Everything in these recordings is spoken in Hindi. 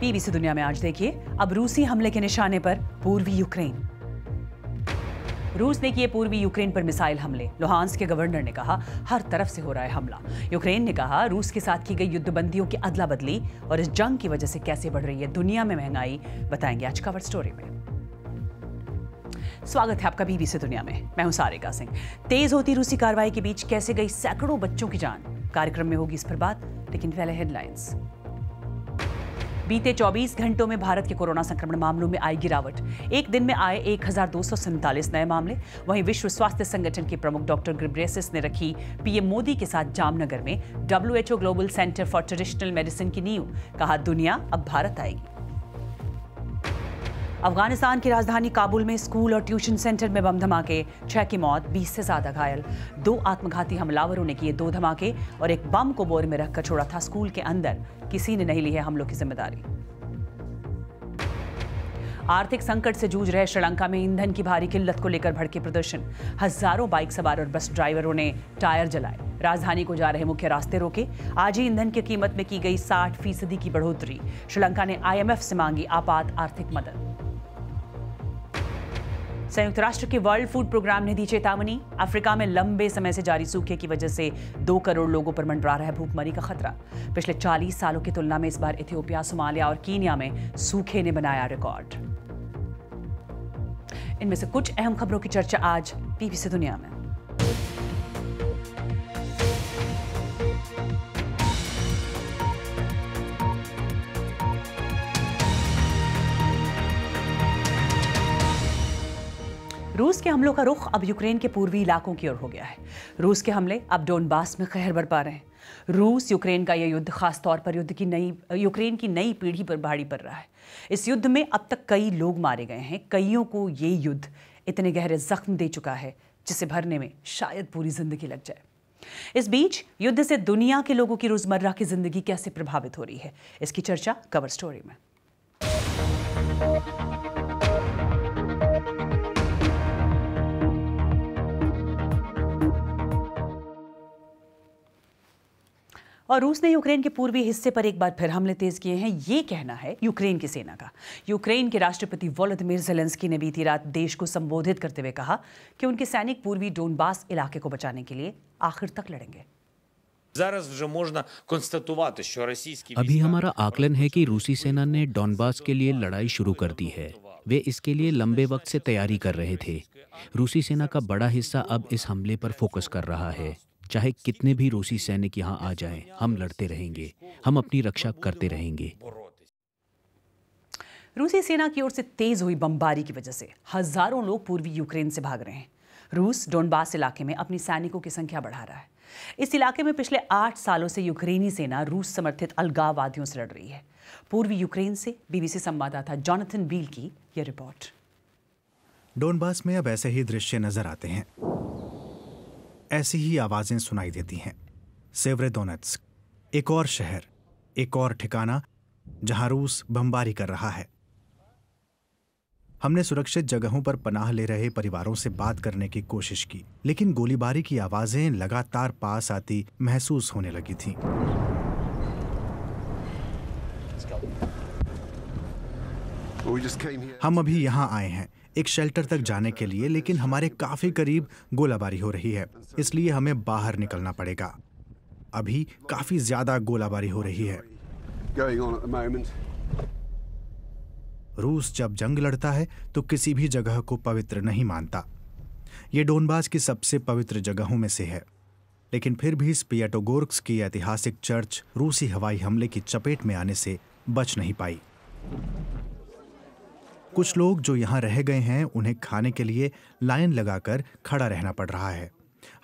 पीबीसी दुनिया में आज देखिए अब रूसी हमले के निशाने पर पूर्वी यूक्रेन रूस ने किए पूर्वी यूक्रेन पर मिसाइल हमले लोहांस के गवर्नर ने कहा हर तरफ से हो रहा है हमला यूक्रेन ने कहा रूस के साथ की गई युद्धबंदियों की अदला बदली और इस जंग की वजह से कैसे बढ़ रही है दुनिया में महंगाई बताएंगे आज कवर स्टोरी में स्वागत है आपका बीबीसी दुनिया में मैं हूं सारिका सिंह तेज होती रूसी कार्रवाई के बीच कैसे गई सैकड़ों बच्चों की जान कार्यक्रम में होगी इस पर बात लेकिन पहले हेडलाइंस बीते 24 घंटों में भारत के कोरोना संक्रमण मामलों में आई गिरावट एक दिन में आए एक नए मामले वहीं विश्व स्वास्थ्य संगठन के प्रमुख डॉक्टर ग्रिब्रेसिस ने रखी पीएम मोदी के साथ जामनगर में WHO global centre for traditional medicine की नींव कहा दुनिया अब भारत आएगी अफगानिस्तान की राजधानी काबुल में स्कूल और ट्यूशन सेंटर में बम धमाके छह की मौत बीस से ज्यादा घायल दो आत्मघाती हमलावरों ने किए दो धमाके और एक बम को बोर में रखकर छोड़ा था स्कूल के अंदर किसी ने नहीं ली है हमलों की जिम्मेदारी आर्थिक संकट से जूझ रहे श्रीलंका में ईंधन की भारी किल्लत को लेकर भड़के प्रदर्शन हजारों बाइक सवार और बस ड्राइवरों ने टायर जलाए राजधानी को जा रहे मुख्य रास्ते रोके आज ही ईंधन की कीमत में की गई 60 फीसदी की बढ़ोतरी श्रीलंका ने आईएमएफ से मांगी आपात आर्थिक मदद संयुक्त राष्ट्र के वर्ल्ड फूड प्रोग्राम ने दी चेतावनी अफ्रीका में लंबे समय से जारी सूखे की वजह से दो करोड़ लोगों पर मंडरा रहा है भूखमरी का खतरा पिछले 40 सालों की तुलना में इस बार इथियोपिया सोमालिया और कीनिया में सूखे ने बनाया रिकॉर्ड इनमें से कुछ अहम खबरों की चर्चा आज पीबीसी दुनिया में रूस के हमलों का रुख अब यूक्रेन के पूर्वी इलाकों की ओर हो गया है रूस के हमले अब डोनबास में कहर बरपा रहे हैं रूस यूक्रेन का यह युद्ध खासतौर पर युद्ध की नई यूक्रेन की नई पीढ़ी पर भारी पड़ रहा है इस युद्ध में अब तक कई लोग मारे गए हैं कईयों को ये युद्ध इतने गहरे जख्म दे चुका है जिसे भरने में शायद पूरी जिंदगी लग जाए इस बीच युद्ध से दुनिया के लोगों की रोजमर्रा की जिंदगी कैसे प्रभावित हो रही है इसकी चर्चा कवर स्टोरी में और रूस ने यूक्रेन के पूर्वी हिस्से पर एक बार फिर हमले तेज किए हैं ये कहना है यूक्रेन की सेना का यूक्रेन के राष्ट्रपति वोलोदिमिर जेलेंस्की ने बीती रात देश को संबोधित करते हुए कहा कि उनके सैनिक पूर्वी डोनबास इलाके को बचाने के लिए आखिर तक लड़ेंगे अभी हमारा आकलन है कि रूसी सेना ने डॉनबास के लिए लड़ाई शुरू कर दी है वे इसके लिए लंबे वक्त से तैयारी कर रहे थे रूसी सेना का बड़ा हिस्सा अब इस हमले पर फोकस कर रहा है चाहे कितने भी रूसी सैनिक यहाँ आ जाएं, हम लड़ते रहेंगे हम अपनी रक्षा करते रहेंगे रूसी सेना की ओर से तेज हुई बमबारी की वजह से हजारों लोग पूर्वी यूक्रेन से भाग रहे हैं रूस डोनबास इलाके में अपनी सैनिकों की संख्या बढ़ा रहा है इस इलाके में पिछले आठ सालों से यूक्रेनी सेना रूस समर्थित अलगाववादियों से लड़ रही है पूर्वी यूक्रेन से बीबीसी संवाददाता जॉनथन बील की यह रिपोर्ट डोनबास में अब ऐसे ही दृश्य नजर आते हैं ऐसी ही आवाज़ें सुनाई देती हैं सेवरेदोनेट्स एक और शहर एक और ठिकाना जहां रूस बमबारी कर रहा है हमने सुरक्षित जगहों पर पनाह ले रहे परिवारों से बात करने की कोशिश की लेकिन गोलीबारी की आवाज़ें लगातार पास आती महसूस होने लगी थी हम अभी यहाँ आए हैं एक शेल्टर तक जाने के लिए लेकिन हमारे काफ़ी करीब गोलाबारी हो रही है इसलिए हमें बाहर निकलना पड़ेगा अभी काफ़ी ज़्यादा गोलाबारी हो रही है रूस जब जंग लड़ता है तो किसी भी जगह को पवित्र नहीं मानता ये डोनबाज की सबसे पवित्र जगहों में से है लेकिन फिर भी स्पियाटोगोर्क्स की ऐतिहासिक चर्च रूसी हवाई हमले की चपेट में आने से बच नहीं पाई कुछ लोग जो यहाँ रह गए हैं उन्हें खाने के लिए लाइन लगाकर खड़ा रहना पड़ रहा है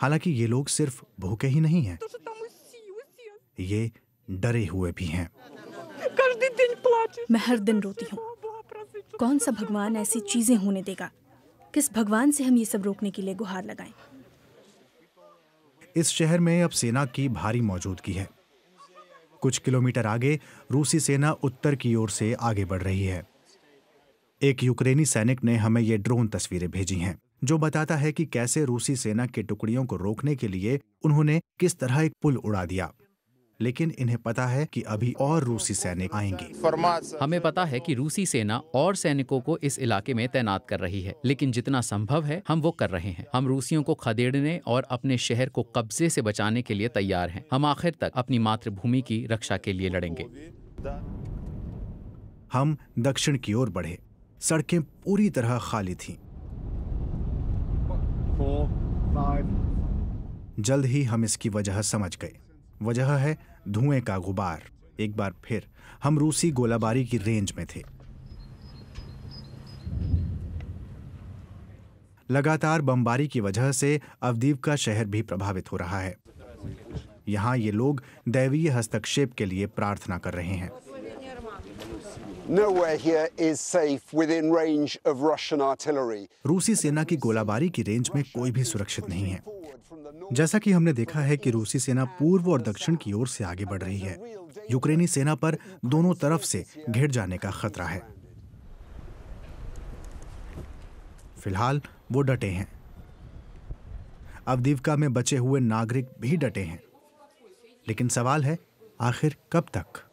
हालांकि ये लोग सिर्फ भूखे ही नहीं हैं ये डरे हुए भी हैं मैं हर दिन रोती हूँ कौन सा भगवान ऐसी चीजें होने देगा किस भगवान से हम ये सब रोकने के लिए गुहार लगाएं? इस शहर में अब सेना की भारी मौजूदगी है कुछ किलोमीटर आगे रूसी सेना उत्तर की ओर से आगे बढ़ रही है एक यूक्रेनी सैनिक ने हमें ये ड्रोन तस्वीरें भेजी हैं जो बताता है कि कैसे रूसी सेना के टुकड़ियों को रोकने के लिए उन्होंने किस तरह एक पुल उड़ा दिया लेकिन इन्हें पता है कि अभी और रूसी सैनिक आएंगे हमें पता है कि रूसी सेना और सैनिकों को इस इलाके में तैनात कर रही है लेकिन जितना संभव है हम वो कर रहे हैं हम रूसियों को खदेड़ने और अपने शहर को कब्जे से बचाने के लिए तैयार हैं हम आखिर तक अपनी मातृभूमि की रक्षा के लिए लड़ेंगे हम दक्षिण की ओर बढ़े सड़कें पूरी तरह खाली थीं। जल्द ही हम इसकी वजह समझ गए वजह है धुएं का गुबार एक बार फिर हम रूसी गोलाबारी की रेंज में थे लगातार बमबारी की वजह से अवदीप का शहर भी प्रभावित हो रहा है यहाँ ये लोग दैवीय हस्तक्षेप के लिए प्रार्थना कर रहे हैं Nowhere here is safe within range of Russian artillery. रूसी सेना की गोलाबारी की रेंज में कोई भी सुरक्षित नहीं है जैसा कि हमने देखा है कि रूसी सेना पूर्व और दक्षिण की ओर से आगे बढ़ रही है यूक्रेनी सेना पर दोनों तरफ से घिर जाने का खतरा है फिलहाल वो डटे हैं दीवका में बचे हुए नागरिक भी डटे हैं लेकिन सवाल है आखिर कब तक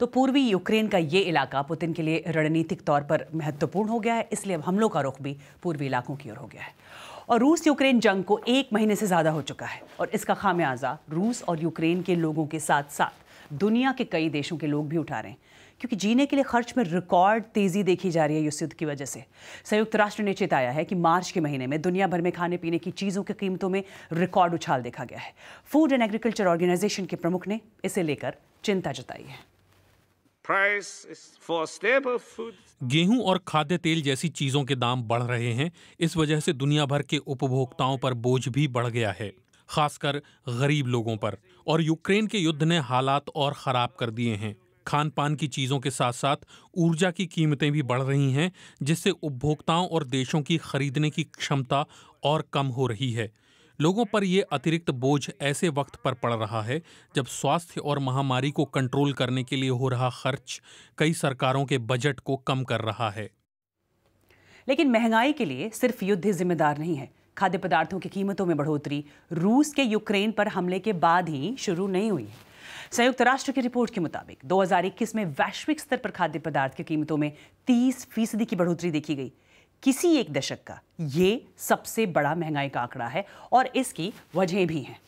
तो पूर्वी यूक्रेन का ये इलाका पुतिन के लिए रणनीतिक तौर पर महत्वपूर्ण हो गया है इसलिए अब हमलों का रुख भी पूर्वी इलाकों की ओर हो गया है और रूस यूक्रेन जंग को एक महीने से ज़्यादा हो चुका है और इसका खामियाजा रूस और यूक्रेन के लोगों के साथ साथ दुनिया के कई देशों के लोग भी उठा रहे हैं क्योंकि जीने के लिए खर्च में रिकॉर्ड तेजी देखी जा रही है इस युद्ध की वजह से संयुक्त राष्ट्र ने चेताया है कि मार्च के महीने में दुनिया भर में खाने पीने की चीज़ों की कीमतों में रिकॉर्ड उछाल देखा गया है फूड एंड एग्रीकल्चर ऑर्गेनाइजेशन के प्रमुख ने इसे लेकर चिंता जताई है गेहूं और खाद्य तेल जैसी चीजों के दाम बढ़ रहे हैं इस वजह से दुनिया भर के उपभोक्ताओं पर बोझ भी बढ़ गया है खासकर गरीब लोगों पर और यूक्रेन के युद्ध ने हालात और खराब कर दिए हैं खान पान की चीज़ों के साथ साथ ऊर्जा की कीमतें भी बढ़ रही हैं जिससे उपभोक्ताओं और देशों की खरीदने की क्षमता और कम हो रही है लोगों पर यह अतिरिक्त बोझ ऐसे वक्त पर पड़ रहा है जब स्वास्थ्य और महामारी को कंट्रोल करने के लिए हो रहा खर्च कई सरकारों के बजट को कम कर रहा है लेकिन महंगाई के लिए सिर्फ युद्ध जिम्मेदार नहीं है खाद्य पदार्थों की कीमतों में बढ़ोतरी रूस के यूक्रेन पर हमले के बाद ही शुरू नहीं हुई है संयुक्त राष्ट्र की रिपोर्ट के मुताबिक 2021 में वैश्विक स्तर पर खाद्य पदार्थ की कीमतों में 30 फीसदी की बढ़ोतरी देखी गई किसी एक दशक का ये सबसे बड़ा महंगाई का आंकड़ा है और इसकी वजह भी हैं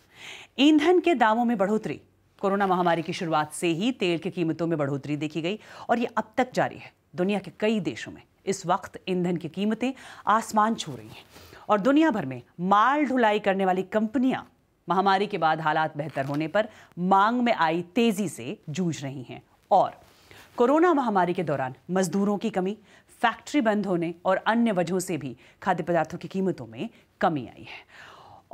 ईंधन के दामों में बढ़ोतरी कोरोना महामारी की शुरुआत से ही तेल की कीमतों में बढ़ोतरी देखी गई और ये अब तक जारी है दुनिया के कई देशों में इस वक्त ईंधन की कीमतें आसमान छू रही हैं और दुनिया भर में माल ढुलाई करने वाली कंपनियां महामारी के बाद हालात बेहतर होने पर मांग में आई तेजी से जूझ रही हैं और कोरोना महामारी के दौरान मजदूरों की कमी फैक्ट्री बंद होने और अन्य वजहों से भी खाद्य पदार्थों की कीमतों में कमी आई है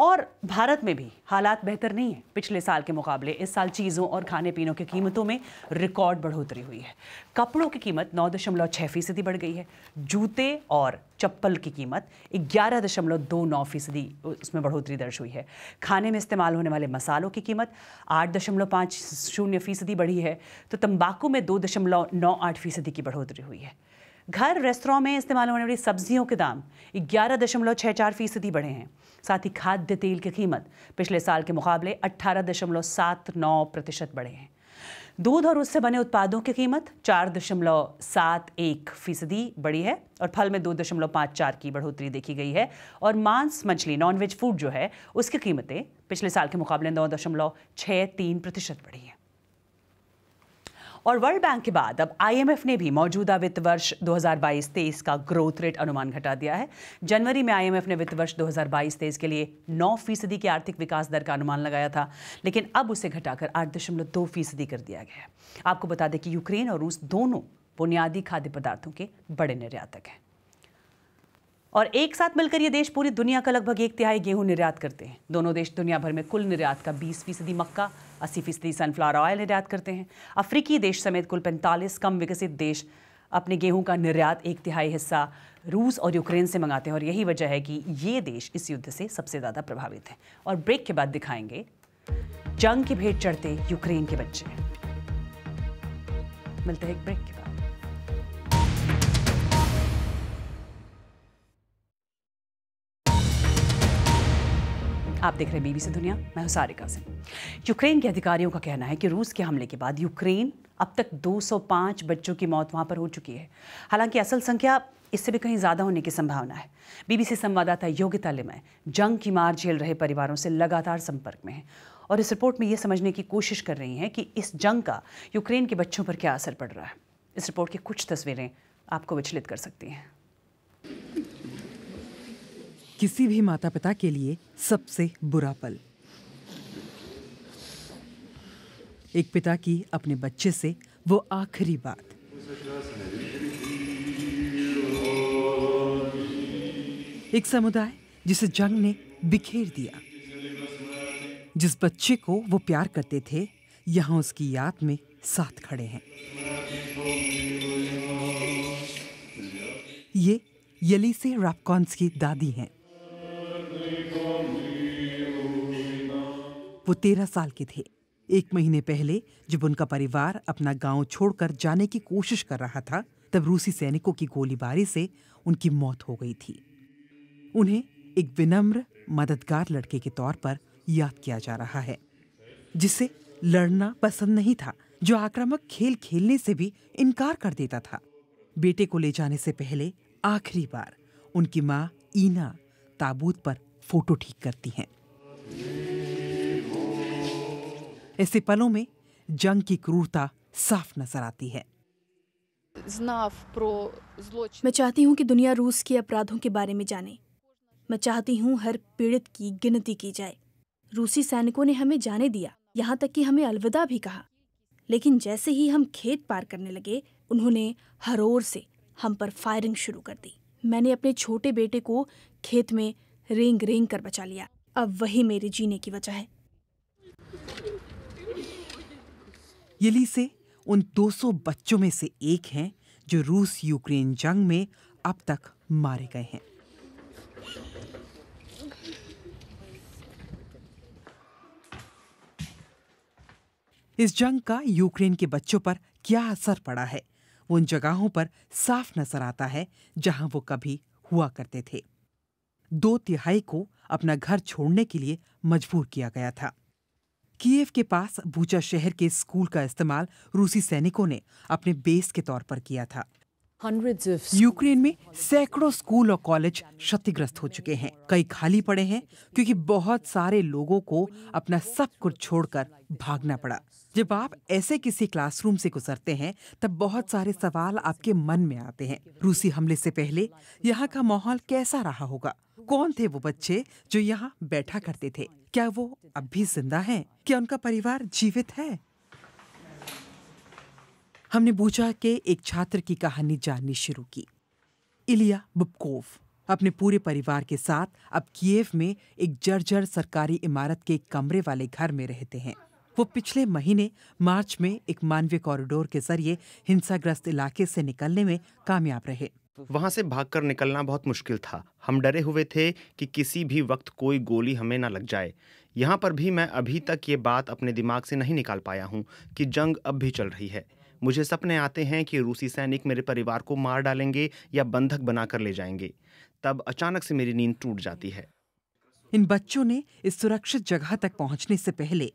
और भारत में भी हालात बेहतर नहीं है पिछले साल के मुकाबले इस साल चीज़ों और खाने पीने की कीमतों में रिकॉर्ड बढ़ोतरी हुई है कपड़ों की कीमत नौ दशमलव छः फीसदी बढ़ गई है जूते और चप्पल की कीमत ग्यारह दशमलव दो नौ फीसदी उसमें बढ़ोतरी दर्ज हुई है खाने में इस्तेमाल होने वाले मसालों की कीमत आठ दशमलव पाँच शून्य फीसदी बढ़ी है तो तंबाकू में दो दशमलव नौ आठ फीसदी की बढ़ोतरी हुई है घर रेस्तरा में इस्तेमाल होने वाली सब्जियों के दाम ग्यारह दशमलव छः चार फीसदी बढ़े हैं साथ ही खाद्य तेल की कीमत पिछले साल के मुकाबले अट्ठारह दशमलव सात नौ प्रतिशत बढ़े हैं दूध और उससे बने उत्पादों की कीमत चार दशमलव सात एक फीसदी बढ़ी है और फल में दो दशमलव पाँच चार की बढ़ोतरी देखी गई है और मांस मछली नॉनवेज फूड जो है उसकी कीमतें पिछले साल के मुकाबले नौ दशमलव छः तीन प्रतिशत बढ़ी हैं और वर्ल्ड बैंक के बाद अब आईएमएफ ने भी मौजूदा वित्त वर्ष 2022-23 का ग्रोथ रेट अनुमान घटा दिया है जनवरी में आईएमएफ ने वित्त वर्ष 2022-23 के लिए 9 फीसदी की आर्थिक विकास दर का अनुमान लगाया था लेकिन अब उसे घटाकर आठ दशमलव दो फीसदी कर दिया गया है आपको बता दें कि यूक्रेन और रूस दोनों बुनियादी खाद्य पदार्थों के बड़े निर्यातक हैं और एक साथ मिलकर ये देश पूरी दुनिया का लगभग एक तिहाई गेहूं निर्यात करते हैं दोनों देश दुनिया भर में कुल निर्यात का 20 फीसदी मक्का 80 फीसदी सनफ्लावर ऑयल निर्यात करते हैं अफ्रीकी देश समेत कुल 45 कम विकसित देश अपने गेहूं का निर्यात एक तिहाई हिस्सा रूस और यूक्रेन से मंगाते हैं और यही वजह है कि ये देश इस युद्ध से सबसे ज़्यादा प्रभावित है और ब्रेक के बाद दिखाएंगे जंग की भेंट चढ़ते यूक्रेन के बच्चे मिलते हैं एक ब्रेक आप देख रहे हैं बीबीसी दुनिया मैं हूं सारिका सिंह यूक्रेन के अधिकारियों का कहना है कि रूस के हमले के बाद यूक्रेन अब तक 205 बच्चों की मौत वहां पर हो चुकी है हालांकि असल संख्या इससे भी कहीं ज़्यादा होने की संभावना है बीबीसी संवाददाता योग्यता लिमय जंग की मार झेल रहे परिवारों से लगातार संपर्क में है और इस रिपोर्ट में ये समझने की कोशिश कर रही हैं कि इस जंग का यूक्रेन के बच्चों पर क्या असर पड़ रहा है इस रिपोर्ट की कुछ तस्वीरें आपको विचलित कर सकती हैं किसी भी माता पिता के लिए सबसे बुरा पल एक पिता की अपने बच्चे से वो आखिरी बात एक समुदाय जिसे जंग ने बिखेर दिया जिस बच्चे को वो प्यार करते थे यहां उसकी याद में साथ खड़े हैं ये यली से रापकॉन्स की दादी हैं वो तेरह साल के थे एक महीने पहले जब उनका परिवार अपना गांव छोड़कर जाने की कोशिश कर रहा था तब रूसी सैनिकों की गोलीबारी से उनकी मौत हो गई थी उन्हें एक विनम्र मददगार लड़के के तौर पर याद किया जा रहा है जिसे लड़ना पसंद नहीं था जो आक्रामक खेल खेलने से भी इनकार कर देता था बेटे को ले जाने से पहले आखिरी बार उनकी माँ ईना ताबूत पर फोटो ठीक करती हैं ऐसे पलों में जंग की क्रूरता साफ नजर आती है मैं चाहती हूं कि दुनिया रूस के अपराधों के बारे में जाने मैं चाहती हूँ हर पीड़ित की गिनती की जाए रूसी सैनिकों ने हमें जाने दिया यहाँ तक कि हमें अलविदा भी कहा लेकिन जैसे ही हम खेत पार करने लगे उन्होंने हर ओर से हम पर फायरिंग शुरू कर दी मैंने अपने छोटे बेटे को खेत में रेंग रेंग कर बचा लिया अब वही मेरे जीने की वजह है यलीसे उन 200 बच्चों में से एक हैं जो रूस यूक्रेन जंग में अब तक मारे गए हैं इस जंग का यूक्रेन के बच्चों पर क्या असर पड़ा है वो उन जगहों पर साफ नजर आता है जहां वो कभी हुआ करते थे दो तिहाई को अपना घर छोड़ने के लिए मजबूर किया गया था कीव के पास बूचा शहर के स्कूल का इस्तेमाल रूसी सैनिकों ने अपने बेस के तौर पर किया था यूक्रेन में सैकड़ों स्कूल और कॉलेज क्षतिग्रस्त हो चुके हैं कई खाली पड़े हैं क्योंकि बहुत सारे लोगों को अपना सब कुछ छोड़कर भागना पड़ा जब आप ऐसे किसी क्लासरूम से गुजरते हैं तब बहुत सारे सवाल आपके मन में आते हैं रूसी हमले से पहले यहाँ का माहौल कैसा रहा होगा कौन थे वो बच्चे जो यहाँ बैठा करते थे क्या वो अब भी जिंदा है क्या उनका परिवार जीवित है हमने बूचा के एक छात्र की कहानी जाननी शुरू की इलिया बुबकोव अपने पूरे परिवार के साथ अब कीव में एक जर्जर सरकारी इमारत के एक कमरे वाले घर में रहते हैं वो पिछले महीने मार्च में एक मानवीय कॉरिडोर के जरिए हिंसाग्रस्त इलाके से निकलने में कामयाब रहे वहां से भागकर निकलना बहुत मुश्किल था हम डरे हुए थे कि किसी भी वक्त कोई गोली हमें ना लग जाए यहाँ पर भी मैं अभी तक ये बात अपने दिमाग से नहीं निकाल पाया हूँ कि जंग अब भी चल रही है मुझे सपने आते हैं कि रूसी सैनिक मेरे परिवार को मार डालेंगे या बंधक बनाकर ले जाएंगे तब अचानक से मेरी नींद टूट जाती है इन बच्चों ने इस सुरक्षित जगह तक पहुंचने से पहले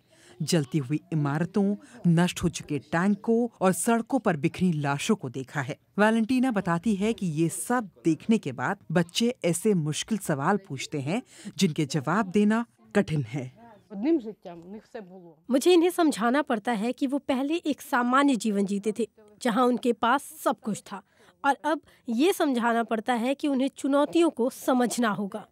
जलती हुई इमारतों नष्ट हो चुके टैंकों और सड़कों पर बिखरी लाशों को देखा है वैलेंटीना बताती है कि ये सब देखने के बाद बच्चे ऐसे मुश्किल सवाल पूछते हैं जिनके जवाब देना कठिन है मुझे इन्हें समझाना पड़ता है कि वो पहले एक सामान्य जीवन जीते थे जहां उनके पास सब कुछ था और अब ये समझाना पड़ता है कि उन्हें चुनौतियों को समझना होगा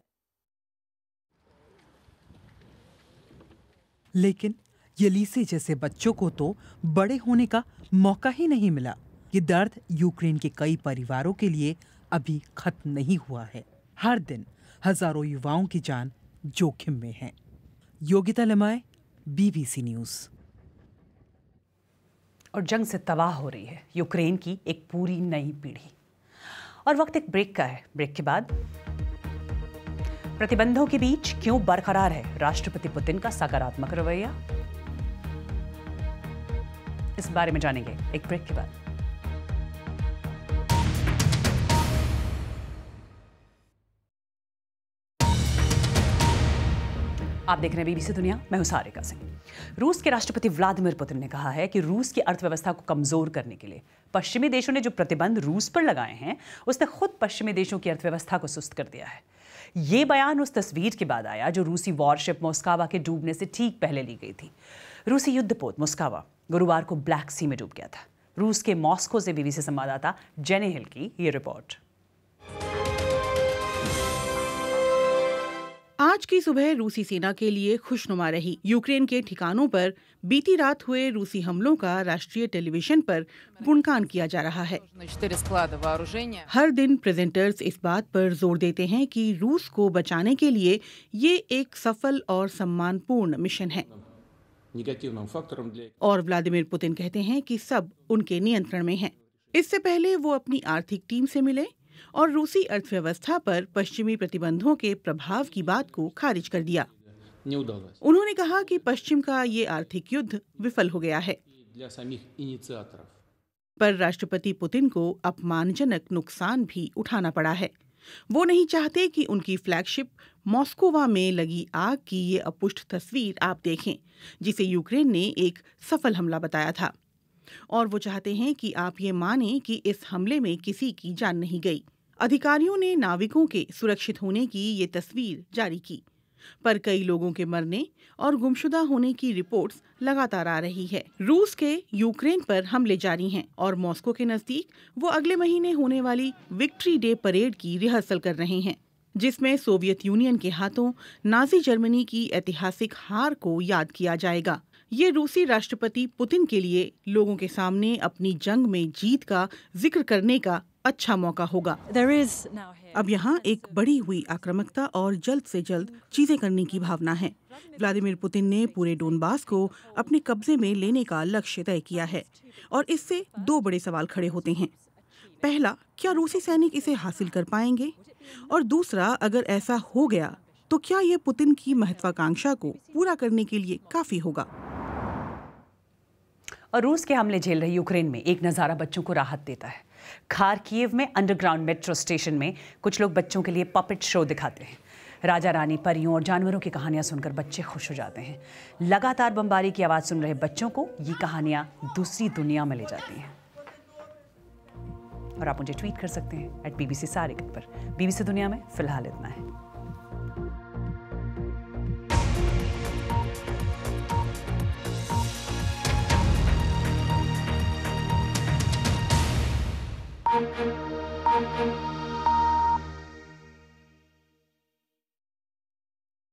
लेकिन यलीसे जैसे बच्चों को तो बड़े होने का मौका ही नहीं मिला ये दर्द यूक्रेन के कई परिवारों के लिए अभी खत्म नहीं हुआ है हर दिन हजारों युवाओं की जान जोखिम में है योगिता लमाए बीबीसी न्यूज़ और जंग से तबाह हो रही है यूक्रेन की एक पूरी नई पीढ़ी और वक्त एक ब्रेक का है ब्रेक के बाद प्रतिबंधों के बीच क्यों बरकरार है राष्ट्रपति पुतिन का सकारात्मक रवैया इस बारे में जानेंगे एक ब्रेक के बाद आप देख रहे हैं बीबीसी दुनिया मैं हूं सारिका सिंह रूस के राष्ट्रपति व्लादिमीर पुतिन ने कहा है कि रूस की अर्थव्यवस्था को कमजोर करने के लिए पश्चिमी देशों ने जो प्रतिबंध रूस पर लगाए हैं उसने खुद पश्चिमी देशों की अर्थव्यवस्था को सुस्त कर दिया है ये बयान उस तस्वीर के बाद आया जो रूसी वॉरशिप मोस्कावा के डूबने से ठीक पहले ली गई थी रूसी युद्धपोत मोस्कावा गुरुवार को ब्लैक सी में डूब गया था रूस के मॉस्को से बीबीसी संवाददाता जेने हिल की ये रिपोर्ट आज की सुबह रूसी सेना के लिए खुशनुमा रही यूक्रेन के ठिकानों पर बीती रात हुए रूसी हमलों का राष्ट्रीय टेलीविजन पर गुणगान किया जा रहा है हर दिन प्रेजेंटर्स इस बात पर जोर देते हैं कि रूस को बचाने के लिए ये एक सफल और सम्मानपूर्ण मिशन है और व्लादिमीर पुतिन कहते हैं कि सब उनके नियंत्रण में है इससे पहले वो अपनी आर्थिक टीम से मिले और रूसी अर्थव्यवस्था पर पश्चिमी प्रतिबंधों के प्रभाव की बात को खारिज कर दिया उन्होंने कहा कि पश्चिम का ये आर्थिक युद्ध विफल हो गया है पर राष्ट्रपति पुतिन को अपमानजनक नुकसान भी उठाना पड़ा है वो नहीं चाहते कि उनकी फ्लैगशिप मॉस्कोवा में लगी आग की ये अपुष्ट तस्वीर आप देखें जिसे यूक्रेन ने एक सफल हमला बताया था और वो चाहते हैं कि आप ये माने कि इस हमले में किसी की जान नहीं गई अधिकारियों ने नाविकों के सुरक्षित होने की ये तस्वीर जारी की पर कई लोगों के मरने और गुमशुदा होने की रिपोर्ट्स लगातार आ रही है रूस के यूक्रेन पर हमले जारी हैं और मॉस्को के नजदीक वो अगले महीने होने वाली विक्ट्री डे परेड की रिहर्सल कर रहे हैं जिसमें सोवियत यूनियन के हाथों नाजी जर्मनी की ऐतिहासिक हार को याद किया जाएगा ये रूसी राष्ट्रपति पुतिन के लिए लोगों के सामने अपनी जंग में जीत का जिक्र करने का अच्छा मौका होगा अब यहाँ एक बड़ी हुई आक्रामकता और जल्द से जल्द चीजें करने की भावना है व्लादिमीर पुतिन ने पूरे डोनबास को अपने कब्जे में लेने का लक्ष्य तय किया है और इससे दो बड़े सवाल खड़े होते हैं पहला क्या रूसी सैनिक इसे हासिल कर पाएंगे और दूसरा अगर ऐसा हो गया तो क्या यह पुतिन की महत्वाकांक्षा को पूरा करने के लिए काफी होगा और रूस के हमले झेल रही यूक्रेन में एक नज़ारा बच्चों को राहत देता है खारकीव में अंडरग्राउंड मेट्रो स्टेशन में कुछ लोग बच्चों के लिए पपेट शो दिखाते हैं राजा रानी परियों और जानवरों की कहानियां सुनकर बच्चे खुश हो जाते हैं लगातार बमबारी की आवाज़ सुन रहे बच्चों को ये कहानियां दूसरी दुनिया में ले जाती हैं और आप मुझे ट्वीट कर सकते हैं एट बीबीसी सारे पर बीबीसी दुनिया में फिलहाल इतना है Thank you.